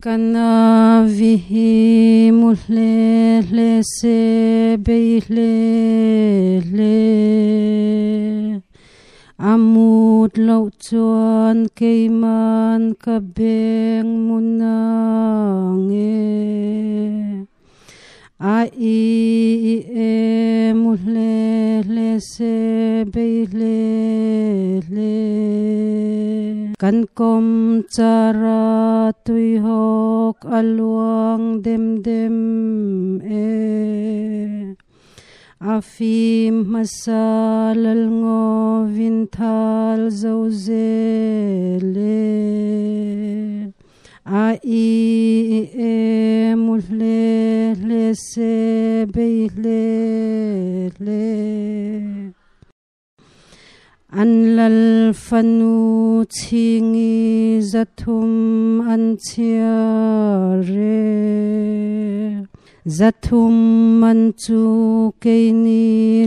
Kanavihi muhle le se beihle le Amut lau chuan keiman ka beng munange kan kom tsara tui hok aluang dem dem e afim masal ngo vinthal zauzele a i e mulhle le se beihle e an lal fanu chingi zathum an chia re zathum an chu keini